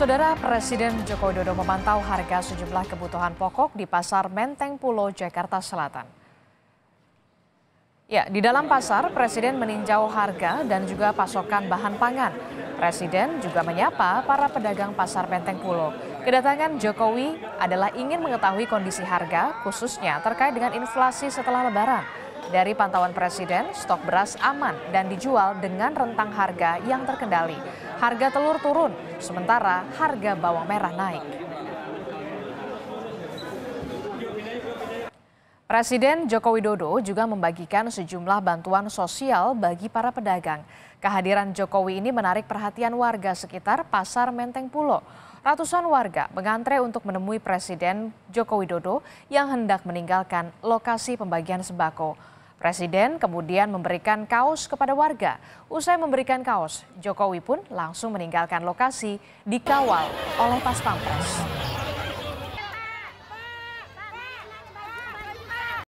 Saudara Presiden Joko Widodo memantau harga sejumlah kebutuhan pokok di Pasar Menteng Pulau Jakarta Selatan. Ya, di dalam pasar Presiden meninjau harga dan juga pasokan bahan pangan. Presiden juga menyapa para pedagang Pasar Menteng Pulau. Kedatangan Jokowi adalah ingin mengetahui kondisi harga khususnya terkait dengan inflasi setelah lebaran. Dari pantauan Presiden, stok beras aman dan dijual dengan rentang harga yang terkendali harga telur turun, sementara harga bawang merah naik. Presiden Joko Widodo juga membagikan sejumlah bantuan sosial bagi para pedagang. Kehadiran Jokowi ini menarik perhatian warga sekitar Pasar Menteng Pulo. Ratusan warga mengantre untuk menemui Presiden Joko Widodo yang hendak meninggalkan lokasi pembagian sembako. Presiden kemudian memberikan kaos kepada warga. Usai memberikan kaos, Jokowi pun langsung meninggalkan lokasi dikawal oleh Pas Pampres.